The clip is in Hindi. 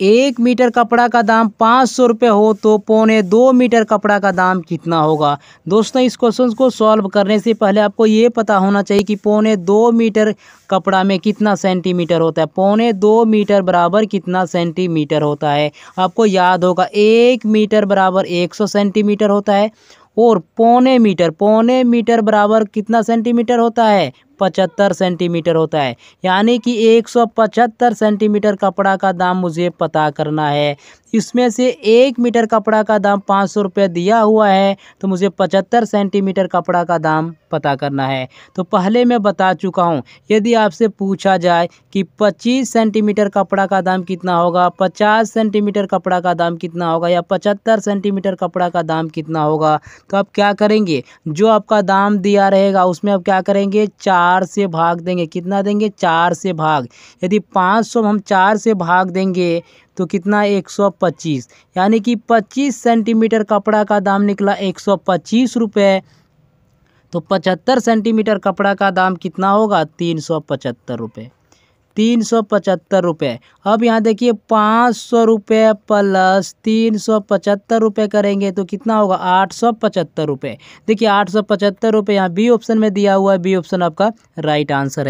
एक मीटर कपड़ा का दाम पाँच सौ रुपये हो तो पौने दो मीटर कपड़ा का दाम कितना होगा दोस्तों इस क्वेश्चन को सॉल्व करने से पहले आपको ये पता होना चाहिए कि पौने दो मीटर कपड़ा में कितना सेंटीमीटर होता है पौने दो मीटर बराबर कितना सेंटीमीटर होता है आपको याद होगा एक मीटर बराबर एक सौ सेंटीमीटर होता है और पौने मीटर पौने मीटर बराबर कितना सेंटीमीटर होता है पचहत्तर सेंटीमीटर होता है यानी कि एक सौ पचहत्तर सेंटीमीटर कपड़ा का दाम मुझे पता करना है इसमें से एक मीटर कपड़ा का दाम पाँच सौ रुपये दिया हुआ है तो मुझे पचहत्तर सेंटीमीटर कपड़ा का दाम पता करना है तो पहले मैं बता चुका हूँ यदि आपसे पूछा जाए कि 25 सेंटीमीटर कपड़ा का दाम कितना होगा 50 सेंटीमीटर कपड़ा का दाम कितना होगा या 75 सेंटीमीटर कपड़ा का दाम कितना होगा तो आप क्या करेंगे जो आपका दाम दिया रहेगा उसमें आप क्या करेंगे चार चार से भाग देंगे कितना देंगे चार से भाग यदि पाँच सौ हम चार से भाग देंगे तो कितना एक सौ पच्चीस यानी कि पच्चीस सेंटीमीटर कपड़ा का दाम निकला एक सौ पच्चीस रुपये तो पचहत्तर सेंटीमीटर कपड़ा का दाम कितना होगा तीन सौ पचहत्तर रुपये तीन सौ पचहत्तर रुपये अब यहाँ देखिए पाँच सौ रुपये प्लस तीन सौ पचहत्तर रुपये करेंगे तो कितना होगा आठ सौ पचहत्तर रुपये देखिए आठ सौ पचहत्तर रुपये यहाँ बी ऑप्शन में दिया हुआ है बी ऑप्शन आपका राइट आंसर है